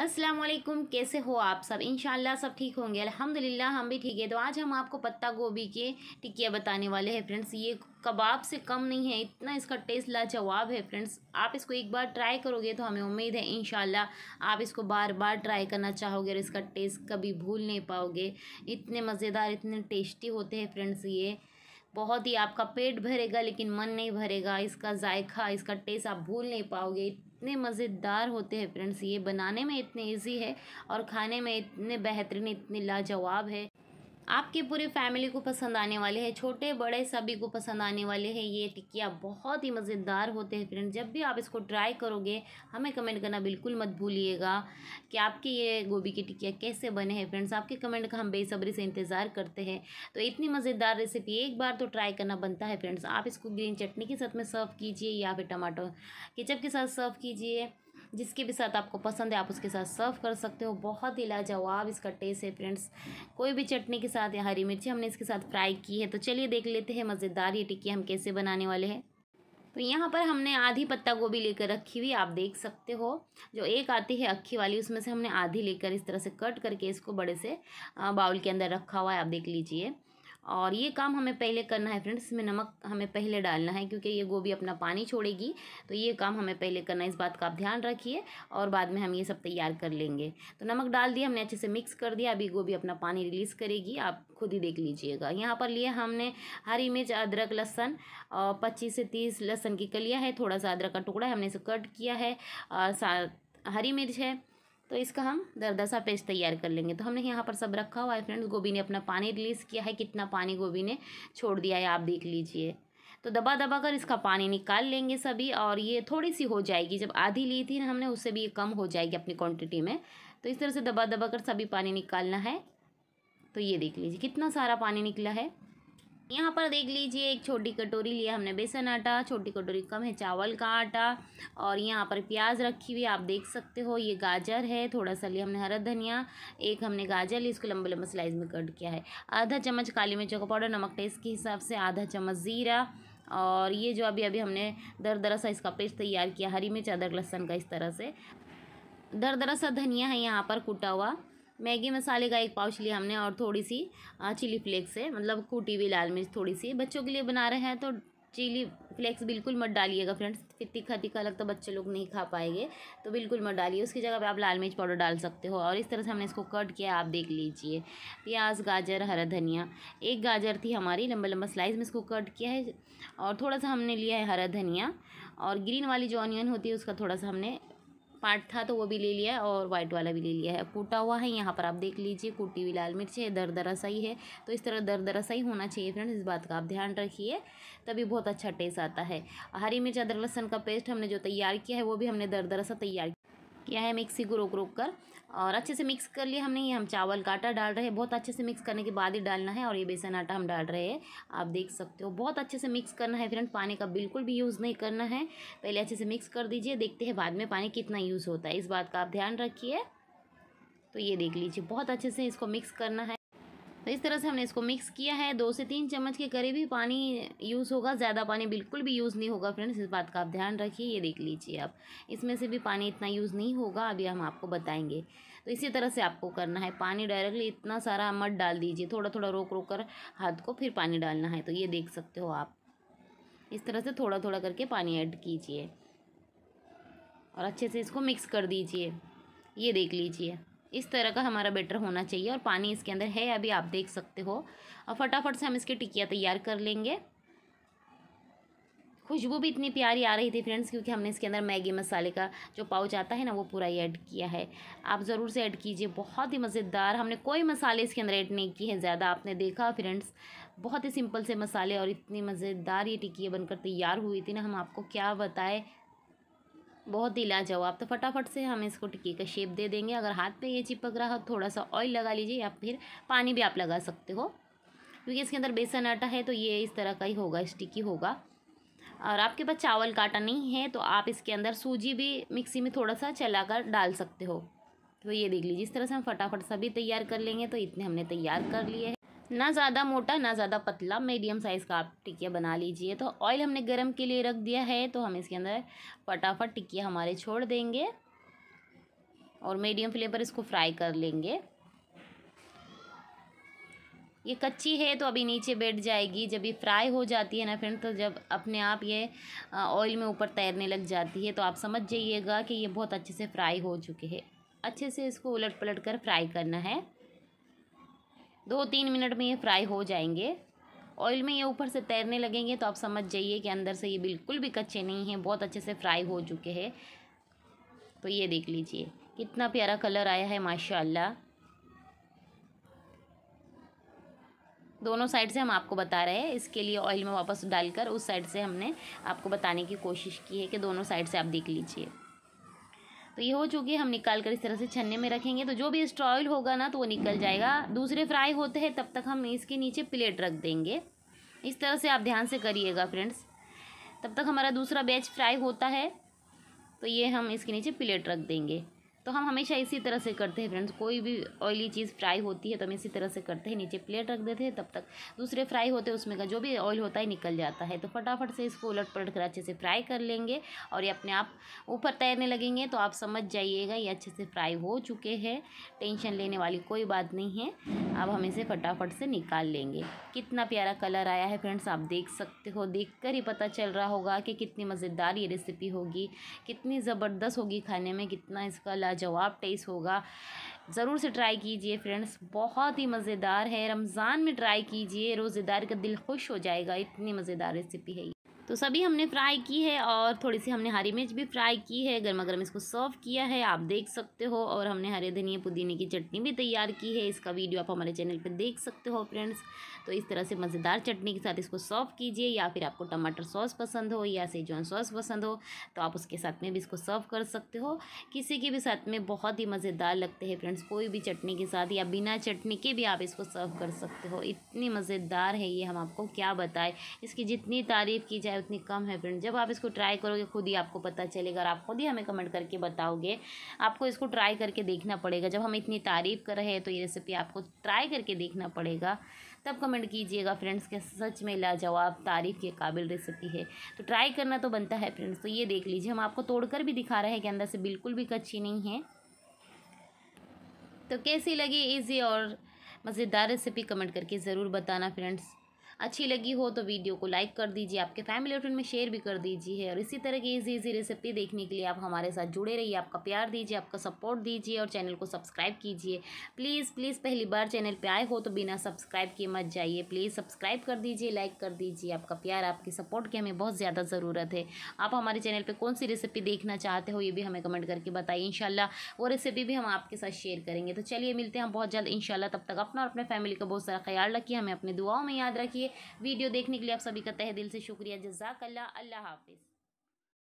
अस्सलाम वालेकुम कैसे हो आप सब इनशाला सब ठीक होंगे अल्हम्दुलिल्लाह हम भी ठीक है तो आज हम आपको पत्ता गोभी के टिकिया बताने वाले हैं फ्रेंड्स ये कबाब से कम नहीं है इतना इसका टेस्ट लाजवाब है फ्रेंड्स आप इसको एक बार ट्राई करोगे तो हमें उम्मीद है इन आप इसको बार बार ट्राई करना चाहोगे और इसका टेस्ट कभी भूल नहीं पाओगे इतने मज़ेदार इतने टेस्टी होते हैं फ्रेंड्स ये बहुत ही आपका पेट भरेगा लेकिन मन नहीं भरेगा इसका जायका इसका टेस्ट आप भूल नहीं पाओगे इतने मज़ेदार होते हैं फ्रेंड्स ये बनाने में इतने इजी है और खाने में इतने बेहतरीन इतने लाजवाब है आपके पूरे फैमिली को पसंद आने वाले हैं छोटे बड़े सभी को पसंद आने वाले हैं ये टिक्किया बहुत ही मज़ेदार होते हैं फ्रेंड्स जब भी आप इसको ट्राई करोगे हमें कमेंट करना बिल्कुल मत भूलिएगा कि आपके ये गोभी की टिक्किया कैसे बने हैं फ्रेंड्स आपके कमेंट का हम बेसब्री से इंतज़ार करते हैं तो इतनी मज़ेदार रेसिपी एक बार तो ट्राई करना बनता है फ्रेंड्स आप इसको ग्रीन चटनी के साथ में सर्व कीजिए या फिर टमाटो केचप के साथ सर्व कीजिए जिसके भी साथ आपको पसंद है आप उसके साथ सर्व कर सकते हो बहुत ही लाजवाब इसका टेस्ट है फ्रेंड्स कोई भी चटनी के साथ या हरी मिर्ची हमने इसके साथ फ्राई की है तो चलिए देख लेते हैं मज़ेदार ये टिक्की हम कैसे बनाने वाले हैं तो यहाँ पर हमने आधी पत्ता गोभी लेकर रखी हुई आप देख सकते हो जो एक आती है अक्खी वाली उसमें से हमने आधी लेकर इस तरह से कट करके इसको बड़े से बाउल के अंदर रखा हुआ है आप देख लीजिए और ये काम हमें पहले करना है फ्रेंड्स इसमें नमक हमें पहले डालना है क्योंकि ये गोभी अपना पानी छोड़ेगी तो ये काम हमें पहले करना है इस बात का आप ध्यान रखिए और बाद में हम ये सब तैयार कर लेंगे तो नमक डाल दिया हमने अच्छे से मिक्स कर दिया अभी गोभी अपना पानी रिलीज़ करेगी आप खुद ही देख लीजिएगा यहाँ पर लिए हमने हरी मिर्च अदरक लहसन और पच्चीस से तीस लहसन की कलिया है थोड़ा सा अदरक का टुकड़ा है हमने इसे कट किया है और हरी मिर्च है तो इसका हम दरदसा पेस्ट तैयार कर लेंगे तो हमने यहाँ पर सब रखा हुआ है फ्रेंड्स गोभी ने अपना पानी रिलीज़ किया है कितना पानी गोभी ने छोड़ दिया है आप देख लीजिए तो दबा दबा कर इसका पानी निकाल लेंगे सभी और ये थोड़ी सी हो जाएगी जब आधी ली थी ना हमने उससे भी ये कम हो जाएगी अपनी क्वांटिटी में तो इस तरह से दबा दबा कर सभी पानी निकालना है तो ये देख लीजिए कितना सारा पानी निकला है यहाँ पर देख लीजिए एक छोटी कटोरी लिया हमने बेसन आटा छोटी कटोरी कम है चावल का आटा और यहाँ पर प्याज रखी हुई आप देख सकते हो ये गाजर है थोड़ा सा लिया हमने हरा धनिया एक हमने गाजर ली इसको लंबे लंबे स्लाइस में कट किया है आधा चम्मच काली मिर्चों का पाउडर नमक टेस्ट के हिसाब से आधा चम्मच ज़ीरा और ये जो अभी अभी हमने दर दरा सा इसका पेस्ट तैयार किया हरी मिर्च अदरक लहसन का इस तरह से दर दरा सा धनिया है यहाँ पर कूटा हुआ मैगी मसाले का एक पाउच लिया हमने और थोड़ी सी चिली फ्लेक्स है मतलब कूटी हुई लाल मिर्च थोड़ी सी बच्चों के लिए बना रहे हैं तो चिली फ्लेक्स बिल्कुल मत डालिएगा फ्रेंड्स फिर तीखा तीखा लगता बच्चे लोग नहीं खा पाएंगे तो बिल्कुल मत डालिए उसकी जगह पे आप लाल मिर्च पाउडर डाल सकते हो और इस तरह से हमने इसको कट किया आप देख लीजिए प्याज गाजर हरा धनिया एक गाजर थी हमारी लंबा लंबा स्लाइस में इसको कट किया है और थोड़ा सा हमने लिया है हरा धनिया और ग्रीन वाली जो ऑनियन होती है उसका थोड़ा सा हमने पार्ट था तो वो भी ले लिया है और वाइट वाला भी ले लिया है कूटा हुआ है यहाँ पर आप देख लीजिए कूटी हुई लाल मिर्च है दर दरा सही है तो इस तरह दर दरा सही होना चाहिए फ्रेंड्स इस बात का आप ध्यान रखिए तभी बहुत अच्छा टेस्ट आता है हरी मिर्च अदरक लहसन का पेस्ट हमने जो तैयार किया है वो भी हमने दर दरा सा तैयार किया है मिक्सी को रोक रोक कर और अच्छे से मिक्स कर लिए हमने ये हम चावल का आटा डाल रहे हैं बहुत अच्छे से मिक्स करने के बाद ही डालना है और ये बेसन आटा हम डाल रहे हैं आप देख सकते हो बहुत अच्छे से मिक्स करना है फ्रेंड पानी का बिल्कुल भी यूज़ नहीं करना है पहले अच्छे से मिक्स कर दीजिए देखते हैं बाद में पानी कितना यूज़ होता है इस बात का आप ध्यान रखिए तो ये देख लीजिए बहुत अच्छे से इसको मिक्स करना है तो इस तरह से हमने इसको मिक्स किया है दो से तीन चम्मच के करीब ही पानी यूज़ होगा ज़्यादा पानी बिल्कुल भी यूज़ नहीं होगा फ्रेंड्स इस बात का आप ध्यान रखिए ये देख लीजिए आप इसमें से भी पानी इतना यूज़ नहीं होगा अभी हम आपको बताएंगे तो इसी तरह से आपको करना है पानी डायरेक्टली इतना सारा मत डाल दीजिए थोड़ा थोड़ा रोक रोक कर हाथ को फिर पानी डालना है तो ये देख सकते हो आप इस तरह से थोड़ा थोड़ा करके पानी ऐड कीजिए और अच्छे से इसको मिक्स कर दीजिए ये देख लीजिए इस तरह का हमारा बेटर होना चाहिए और पानी इसके अंदर है अभी आप देख सकते हो और फटाफट से हम इसकी टिकिया तैयार कर लेंगे खुशबू भी इतनी प्यारी आ रही थी फ्रेंड्स क्योंकि हमने इसके अंदर मैगी मसाले का जो पाउच आता है ना वो पूरा ही ऐड किया है आप ज़रूर से ऐड कीजिए बहुत ही मज़ेदार हमने कोई मसाले इसके अंदर ऐड नहीं किए हैं ज़्यादा आपने देखा फ्रेंड्स बहुत ही सिंपल से मसाले और इतनी मज़ेदार ये टिक्की बनकर तैयार हुई थी ना हम आपको क्या बताएं बहुत ही लाजवाब तो फटाफट से हम इसको टिक्की का शेप दे देंगे अगर हाथ पे ये चिपक रहा है थोड़ा सा ऑयल लगा लीजिए या फिर पानी भी आप लगा सकते हो क्योंकि इसके अंदर बेसन आटा है तो ये इस तरह का ही होगा स्टिकी होगा और आपके पास चावल का आटा नहीं है तो आप इसके अंदर सूजी भी मिक्सी में थोड़ा सा चला कर डाल सकते हो तो ये देख लीजिए इस तरह से हम फटाफट सभी तैयार कर लेंगे तो इतने हमने तैयार कर लिए हैं ना ज़्यादा मोटा ना ज़्यादा पतला मीडियम साइज़ का आप टिकिया बना लीजिए तो ऑयल हमने गर्म के लिए रख दिया है तो हम इसके अंदर फटाफट टिकिया हमारे छोड़ देंगे और मीडियम फ्लेम पर इसको फ्राई कर लेंगे ये कच्ची है तो अभी नीचे बैठ जाएगी जब ये फ्राई हो जाती है ना फ्रेंड तो जब अपने आप ये ऑयल में ऊपर तैरने लग जाती है तो आप समझ जाइएगा कि ये बहुत अच्छे से फ्राई हो चुके हैं अच्छे से इसको उलट पलट कर फ्राई करना है दो तीन मिनट में ये फ्राई हो जाएंगे ऑयल में ये ऊपर से तैरने लगेंगे तो आप समझ जाइए कि अंदर से ये बिल्कुल भी कच्चे नहीं हैं बहुत अच्छे से फ्राई हो चुके हैं तो ये देख लीजिए कितना प्यारा कलर आया है माशाल्लाह दोनों साइड से हम आपको बता रहे हैं इसके लिए ऑयल में वापस डालकर उस साइड से हमने आपको बताने की कोशिश की है कि दोनों साइड से आप देख लीजिए तो ये हो चुकी है हम निकाल कर इस तरह से छन्ने में रखेंगे तो जो भी स्ट्रॉयल होगा ना तो वो निकल जाएगा दूसरे फ्राई होते हैं तब तक हम इसके नीचे प्लेट रख देंगे इस तरह से आप ध्यान से करिएगा फ्रेंड्स तब तक हमारा दूसरा बैच फ्राई होता है तो ये हम इसके नीचे प्लेट रख देंगे तो हम हमेशा इसी तरह से करते हैं फ्रेंड्स कोई भी ऑयली चीज़ फ्राई होती है तो हम इसी तरह से करते हैं नीचे प्लेट रख देते हैं तब तक दूसरे फ्राई होते हैं उसमें का जो भी ऑयल होता है निकल जाता है तो फटाफट से इसको उलट पलट कर अच्छे से फ्राई कर लेंगे और ये अपने आप ऊपर तैरने लगेंगे तो आप समझ जाइएगा ये अच्छे से फ्राई हो चुके हैं टेंशन लेने वाली कोई बात नहीं है अब हम इसे फटाफट से निकाल लेंगे कितना प्यारा कलर आया है फ्रेंड्स आप देख सकते हो देख कर ही पता चल रहा होगा कि कितनी मज़ेदार ये रेसिपी होगी कितनी ज़बरदस्त होगी खाने में कितना इसका लाजवाब टेस्ट होगा ज़रूर से ट्राई कीजिए फ्रेंड्स बहुत ही मज़ेदार है रमज़ान में ट्राई कीजिए रोज़ेदार का दिल खुश हो जाएगा इतनी मज़ेदार रेसिपी है तो सभी हमने फ्राई की है और थोड़ी सी हमने हरी मिर्च भी फ्राई की है गर्मा गर्म इसको सर्व किया है आप देख सकते हो और हमने हरे धनिया पुदीने की चटनी भी तैयार की है इसका वीडियो आप हमारे चैनल पर देख सकते हो फ्रेंड्स तो इस तरह से मज़ेदार चटनी के साथ इसको सर्व कीजिए या फिर आपको टमाटर सॉस पसंद हो या सेजवान सॉस पसंद हो तो आप उसके साथ में भी इसको सर्व कर सकते हो किसी के भी साथ में बहुत ही मज़ेदार लगते हैं फ्रेंड्स कोई भी चटनी के साथ या बिना चटनी के भी आप इसको सर्व कर सकते हो इतनी मज़ेदार है ये हम आपको क्या बताएं इसकी जितनी तारीफ़ की जाए है उतनी कम है फ्रेंड जब आप इसको ट्राई करोगे खुद ही आपको पता चलेगा और आप खुद ही हमें कमेंट करके बताओगे आपको इसको ट्राई करके देखना पड़ेगा जब हम इतनी तारीफ़ कर रहे हैं तो ये रेसिपी आपको ट्राई करके देखना पड़ेगा तब कमेंट कीजिएगा फ्रेंड्स के सच में लाजवाब तारीफ़ के काबिल रेसिपी है तो ट्राई करना तो बनता है फ्रेंड्स तो ये देख लीजिए हम आपको तोड़कर भी दिखा रहे हैं कि अंदर से बिल्कुल भी कच्ची नहीं है तो कैसी लगी ईजी और मज़ेदार रेसिपी कमेंट करके ज़रूर बताना फ्रेंड्स अच्छी लगी हो तो वीडियो को लाइक कर दीजिए आपके फैमिली और फ्रेंड में शेयर भी कर दीजिए और इसी तरह की ईजी ईजी रेसिपी देखने के लिए आप हमारे साथ जुड़े रहिए आपका प्यार दीजिए आपका सपोर्ट दीजिए और चैनल को सब्सक्राइब कीजिए प्लीज़ प्लीज़ पहली बार चैनल पर आए हो तो बिना सब्सक्राइब किए मत जाइए प्लीज़ सब्सक्राइब कर दीजिए लाइक कर दीजिए आपका प्यार आपकी सपोर्ट की हमें बहुत ज़्यादा ज़रूरत है आप हमारे चैनल पर कौन सी रेसिपी देखना चाहते हो ये भी हमें कमेंट करके बताइए इनशाला वो रेसिपी भी हम आपके साथ शेयर करेंगे तो चलिए मिलते हैं हम बहुत जल्द इनशाला तब तक अपना और अपने फैमिली का बहुत सारा ख्याल रखिए हमें अपनी दुआओं में याद रखिए वीडियो देखने के लिए आप सभी का तह दिल से शुक्रिया जजाकल्ला अल्लाह हाफिज़